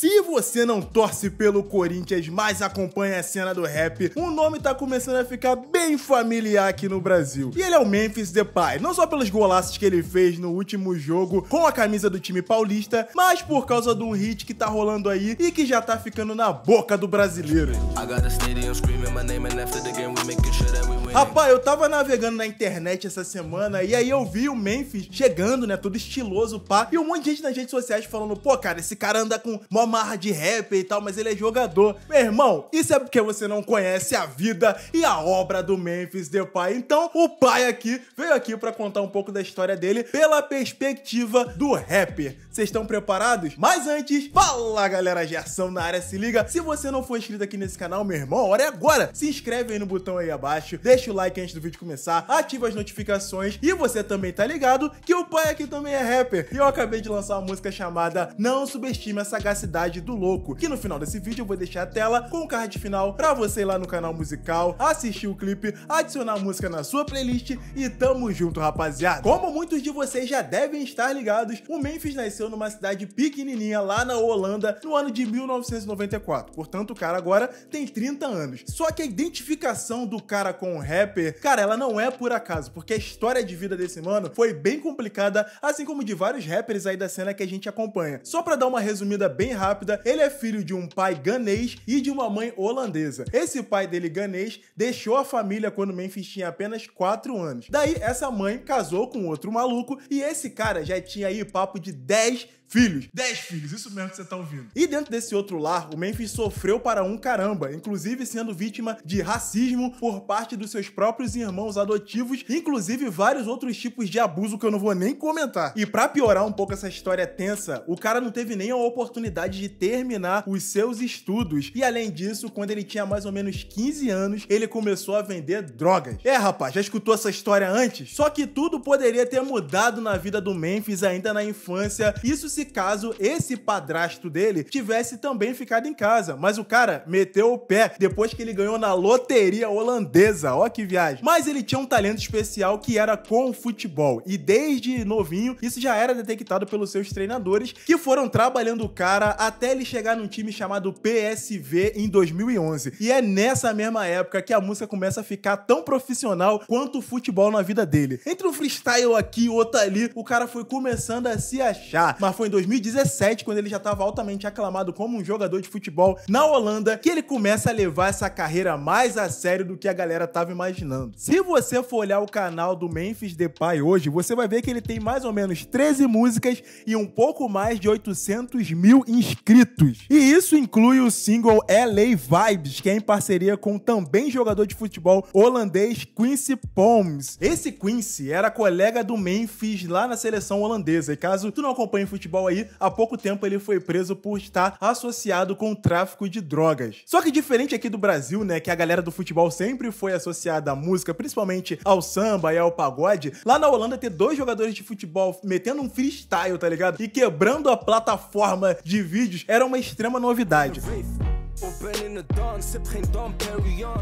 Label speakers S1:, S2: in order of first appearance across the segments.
S1: Se você não torce pelo Corinthians, mas acompanha a cena do rap, o nome tá começando a ficar bem familiar aqui no Brasil. E ele é o Memphis Depay, não só pelos golaços que ele fez no último jogo com a camisa do time paulista, mas por causa de um hit que tá rolando aí e que já tá ficando na boca do brasileiro. I got a stadium screaming my name and after the game we making sure Rapaz, eu tava navegando na internet essa semana e aí eu vi o Memphis chegando, né? Todo estiloso, pá. E um monte de gente nas redes sociais falando, pô, cara, esse cara anda com uma marra de rap e tal, mas ele é jogador. Meu irmão, isso é porque você não conhece a vida e a obra do Memphis pai. Então, o pai aqui veio aqui para contar um pouco da história dele pela perspectiva do rapper. Vocês estão preparados? Mas antes, fala galera, Gerson na área, se liga. Se você não for inscrito aqui nesse canal, meu irmão, a hora é agora. Se inscreve aí no botão aí abaixo, deixa deixa o like antes do vídeo começar, ativa as notificações e você também tá ligado que o pai aqui também é rapper. E eu acabei de lançar uma música chamada Não Subestime a Sagacidade do Louco, que no final desse vídeo eu vou deixar a tela com o card final pra você ir lá no canal musical, assistir o clipe, adicionar a música na sua playlist e tamo junto, rapaziada. Como muitos de vocês já devem estar ligados, o Memphis nasceu numa cidade pequenininha lá na Holanda no ano de 1994. Portanto, o cara agora tem 30 anos. Só que a identificação do cara com o rapper, cara, ela não é por acaso, porque a história de vida desse mano foi bem complicada, assim como de vários rappers aí da cena que a gente acompanha. Só para dar uma resumida bem rápida, ele é filho de um pai ganês e de uma mãe holandesa. Esse pai dele ganês deixou a família quando Memphis tinha apenas 4 anos. Daí essa mãe casou com outro maluco e esse cara já tinha aí papo de 10 filhos, Dez filhos, isso mesmo que você tá ouvindo. E dentro desse outro lar, o Memphis sofreu para um caramba, inclusive sendo vítima de racismo por parte dos seus próprios irmãos adotivos, inclusive vários outros tipos de abuso que eu não vou nem comentar. E para piorar um pouco essa história tensa, o cara não teve nem a oportunidade de terminar os seus estudos. E além disso, quando ele tinha mais ou menos 15 anos, ele começou a vender drogas. É, rapaz, já escutou essa história antes? Só que tudo poderia ter mudado na vida do Memphis ainda na infância. Isso se se caso esse padrasto dele tivesse também ficado em casa. Mas o cara meteu o pé depois que ele ganhou na loteria holandesa. Ó que viagem. Mas ele tinha um talento especial que era com o futebol. E desde novinho, isso já era detectado pelos seus treinadores, que foram trabalhando o cara até ele chegar num time chamado PSV em 2011. E é nessa mesma época que a música começa a ficar tão profissional quanto o futebol na vida dele. Entre um freestyle aqui e outro ali, o cara foi começando a se achar. Mas foi em 2017, quando ele já estava altamente aclamado como um jogador de futebol na Holanda, que ele começa a levar essa carreira mais a sério do que a galera estava imaginando. Se você for olhar o canal do Memphis Depay hoje, você vai ver que ele tem mais ou menos 13 músicas e um pouco mais de 800 mil inscritos. E isso inclui o single LA Vibes, que é em parceria com também jogador de futebol holandês Quincy Palms. Esse Quincy era colega do Memphis lá na seleção holandesa. E caso tu não acompanhe futebol futebol aí, há pouco tempo ele foi preso por estar associado com o tráfico de drogas. Só que diferente aqui do Brasil, né, que a galera do futebol sempre foi associada à música, principalmente ao samba e ao pagode, lá na Holanda ter dois jogadores de futebol metendo um freestyle, tá ligado? E quebrando a plataforma de vídeos era uma extrema novidade.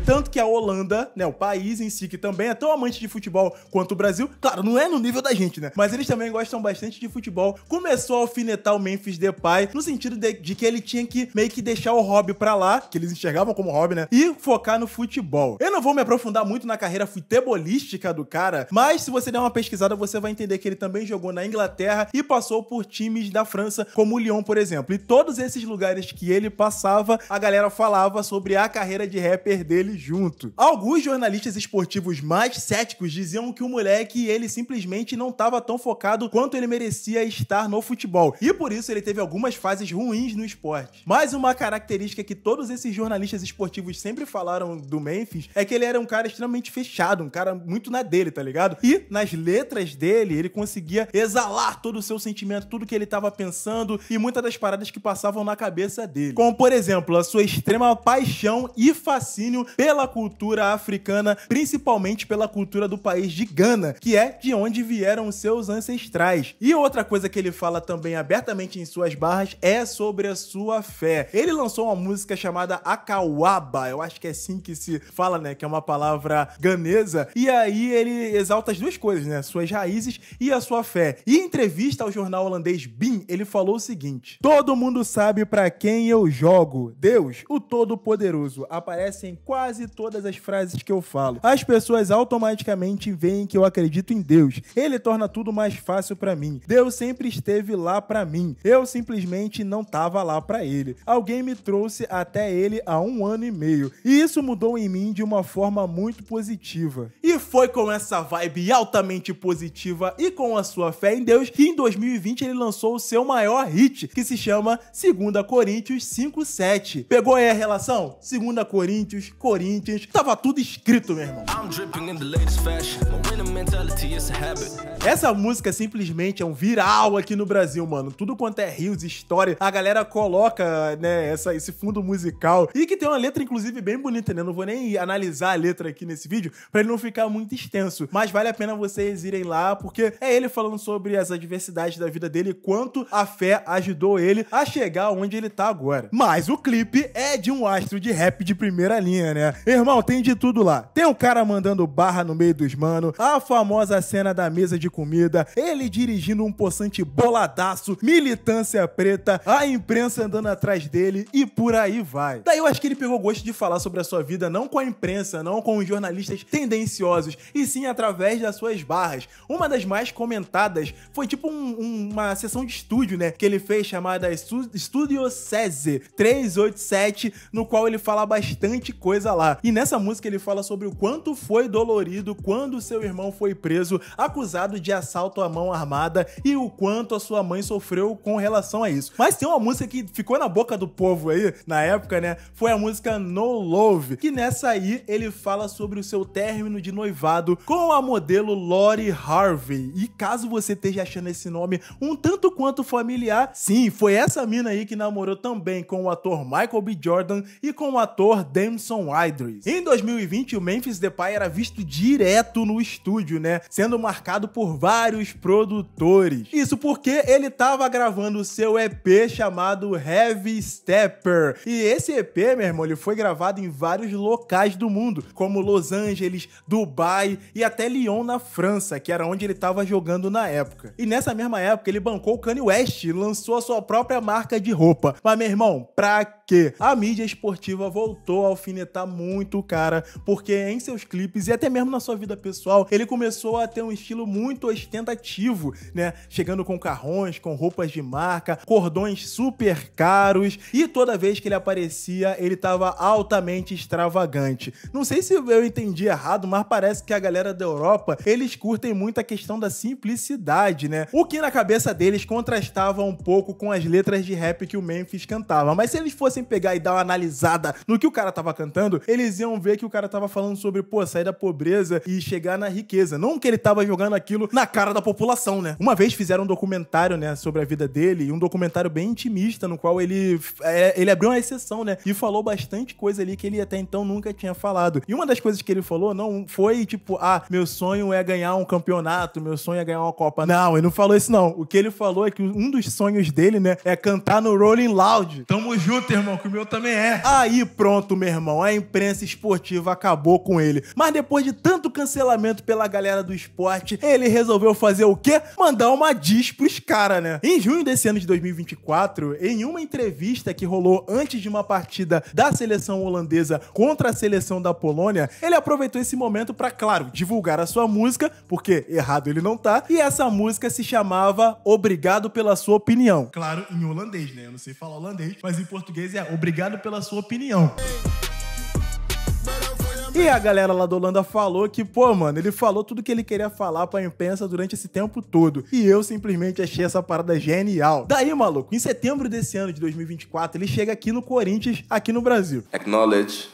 S1: Tanto que a Holanda, né, o país em si, que também é tão amante de futebol quanto o Brasil, claro, não é no nível da gente, né? Mas eles também gostam bastante de futebol. Começou a alfinetar o Memphis Depay no sentido de, de que ele tinha que meio que deixar o hobby pra lá, que eles enxergavam como hobby, né? E focar no futebol. Eu não vou me aprofundar muito na carreira futebolística do cara, mas se você der uma pesquisada, você vai entender que ele também jogou na Inglaterra e passou por times da França, como o Lyon, por exemplo. E todos esses lugares que ele passava, a galera falava sobre a carreira de rapper dele junto. Alguns jornalistas esportivos mais céticos diziam que o moleque, ele simplesmente não estava tão focado quanto ele merecia estar no futebol. E por isso ele teve algumas fases ruins no esporte. Mas uma característica que todos esses jornalistas esportivos sempre falaram do Memphis é que ele era um cara extremamente fechado, um cara muito na dele, tá ligado? E nas letras dele, ele conseguia exalar todo o seu sentimento, tudo que ele estava pensando e muitas das paradas que passavam na cabeça dele. Como, por exemplo, a sua sua extrema paixão e fascínio pela cultura africana, principalmente pela cultura do país de Gana, que é de onde vieram seus ancestrais. E outra coisa que ele fala também abertamente em suas barras é sobre a sua fé. Ele lançou uma música chamada Akawaba, eu acho que é assim que se fala, né, que é uma palavra ganesa, e aí ele exalta as duas coisas, né, suas raízes e a sua fé. E em entrevista ao jornal holandês BIM, ele falou o seguinte: "Todo mundo sabe para quem eu jogo. Deus Deus, o Todo-Poderoso, aparece em quase todas as frases que eu falo. As pessoas automaticamente veem que eu acredito em Deus. Ele torna tudo mais fácil para mim. Deus sempre esteve lá para mim. Eu simplesmente não tava lá para ele. Alguém me trouxe até ele há um ano e meio. E isso mudou em mim de uma forma muito positiva. E foi com essa vibe altamente positiva e com a sua fé em Deus que em 2020 ele lançou o seu maior hit, que se chama 2 Coríntios 5:7. Pegou aí a relação? Segunda Coríntios, Corinthians, tava tudo escrito, meu irmão. Essa música simplesmente é um viral aqui no Brasil, mano. Tudo quanto é rios, história, a galera coloca, né, essa, esse fundo musical. E que tem uma letra, inclusive, bem bonita, né? Não vou nem analisar a letra aqui nesse vídeo para ele não ficar muito extenso. Mas vale a pena vocês irem lá, porque é ele falando sobre as adversidades da vida dele e quanto a fé ajudou ele a chegar onde ele tá agora. Mas o clipe é de um astro de rap de primeira linha, né? Irmão, tem de tudo lá. Tem um cara mandando barra no meio dos mano, a famosa cena da mesa de comida, ele dirigindo um poçante boladaço, militância preta, a imprensa andando atrás dele e por aí vai. Daí eu acho que ele pegou gosto de falar sobre a sua vida não com a imprensa, não com os jornalistas tendenciosos, e sim através das suas barras. Uma das mais comentadas foi tipo um, um, uma sessão de estúdio, né, que ele fez chamada Estúdio Cese 387 7, no qual ele fala bastante coisa lá. E nessa música ele fala sobre o quanto foi dolorido quando seu irmão foi preso, acusado de assalto à mão armada e o quanto a sua mãe sofreu com relação a isso. Mas tem uma música que ficou na boca do povo aí, na época, né? Foi a música No Love, que nessa aí ele fala sobre o seu término de noivado com a modelo Lori Harvey. E caso você esteja achando esse nome um tanto quanto familiar, sim, foi essa mina aí que namorou também com o ator Michael Michael B. Jordan e com o ator Damson Idris. Em 2020, o Memphis Depay era visto direto no estúdio, né? Sendo marcado por vários produtores. Isso porque ele estava gravando seu EP chamado Heavy Stepper. E esse EP, meu irmão, ele foi gravado em vários locais do mundo, como Los Angeles, Dubai e até Lyon, na França, que era onde ele estava jogando na época. E nessa mesma época, ele bancou o Kanye West e lançou a sua própria marca de roupa. Mas, meu irmão, pra quê? a mídia esportiva voltou a alfinetar muito o cara, porque em seus clipes e até mesmo na sua vida pessoal, ele começou a ter um estilo muito ostentativo, né? Chegando com carrões, com roupas de marca, cordões super caros e toda vez que ele aparecia, ele tava altamente extravagante. Não sei se eu entendi errado, mas parece que a galera da Europa, eles curtem muito a questão da simplicidade, né? O que na cabeça deles contrastava um pouco com as letras de rap que o Memphis cantava. Mas se eles fossem pegar e dar uma analisada no que o cara tava cantando, eles iam ver que o cara tava falando sobre, pô, sair da pobreza e chegar na riqueza. Não que ele tava jogando aquilo na cara da população, né? Uma vez fizeram um documentário, né, sobre a vida dele, e um documentário bem intimista, no qual ele, é, ele abriu uma exceção, né? E falou bastante coisa ali que ele até então nunca tinha falado. E uma das coisas que ele falou não foi tipo, ah, meu sonho é ganhar um campeonato, meu sonho é ganhar uma Copa. Não, ele não falou isso, não. O que ele falou é que um dos sonhos dele, né, é cantar no Rolling Loud. Tamo junto, irmão que o meu também é. Aí pronto, meu irmão, a imprensa esportiva acabou com ele. Mas depois de tanto cancelamento pela galera do esporte, ele resolveu fazer o quê? Mandar uma diz pros caras, né? Em junho desse ano de 2024, em uma entrevista que rolou antes de uma partida da seleção holandesa contra a seleção da Polônia, ele aproveitou esse momento para, claro, divulgar a sua música, porque errado ele não tá, e essa música se chamava Obrigado pela sua opinião. Claro, em holandês, né? Eu não sei falar holandês, mas em português é obrigado pela sua opinião. E a galera lá do Holanda falou que, pô, mano, ele falou tudo que ele queria falar pra imprensa durante esse tempo todo. E eu simplesmente achei essa parada genial. Daí, maluco, em setembro desse ano de 2024, ele chega aqui no Corinthians, aqui no Brasil. Acknowledge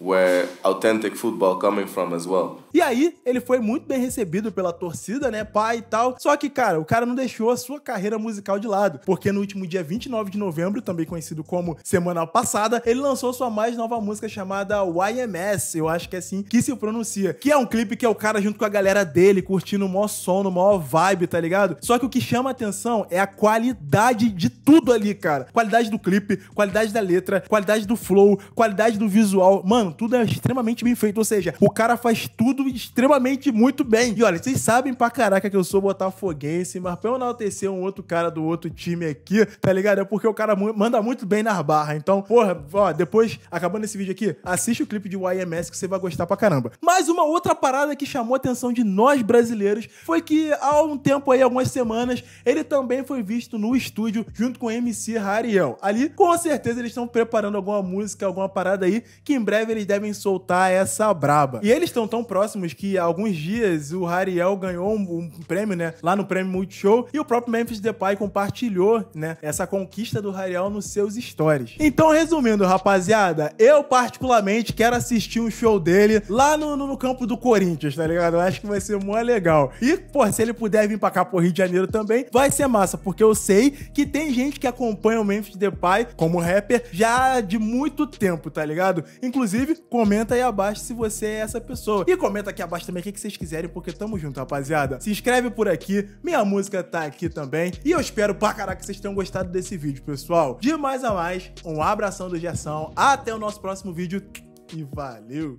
S1: where authentic football coming from as well. E aí, ele foi muito bem recebido pela torcida, né, pai e tal. Só que, cara, o cara não deixou a sua carreira musical de lado, porque no último dia 29 de novembro, também conhecido como Semana Passada, ele lançou sua mais nova música chamada YMS, eu acho que é assim que se pronuncia, que é um clipe que é o cara junto com a galera dele, curtindo o maior som, no maior vibe, tá ligado? Só que o que chama atenção é a qualidade de tudo ali, cara. Qualidade do clipe, qualidade da letra, qualidade do flow, qualidade do visual. Mano, mano, tudo é extremamente bem feito. Ou seja, o cara faz tudo extremamente muito bem. E olha, vocês sabem pra caraca que eu sou botafoguense, mas pra eu enaltecer um outro cara do outro time aqui, tá ligado? É porque o cara manda muito bem nas barras. Então, porra, ó, depois, acabando esse vídeo aqui, assiste o clipe de YMS que você vai gostar pra caramba. Mas uma outra parada que chamou a atenção de nós brasileiros foi que há um tempo aí, algumas semanas, ele também foi visto no estúdio junto com MC Rariel. Ali, com certeza, eles estão preparando alguma música, alguma parada aí, que em breve ele eles devem soltar essa braba. E eles estão tão próximos que há alguns dias o Hariel ganhou um, um, prêmio, né? Lá no prêmio Multishow. E o próprio Memphis Depay compartilhou, né? Essa conquista do Hariel nos seus stories. Então, resumindo, rapaziada, eu particularmente quero assistir um show dele lá no, no, no campo do Corinthians, tá ligado? Eu acho que vai ser muito legal. E, pô, se ele puder vir pra cá pro Rio de Janeiro também, vai ser massa, porque eu sei que tem gente que acompanha o Memphis Depay como rapper já de muito tempo, tá ligado? Inclusive, Inclusive, comenta aí abaixo se você é essa pessoa. E comenta aqui abaixo também o que vocês quiserem, porque tamo junto, rapaziada. Se inscreve por aqui, minha música tá aqui também. E eu espero pra caraca que vocês tenham gostado desse vídeo, pessoal. De mais a mais, um abração do Gerson. Até o nosso próximo vídeo e valeu!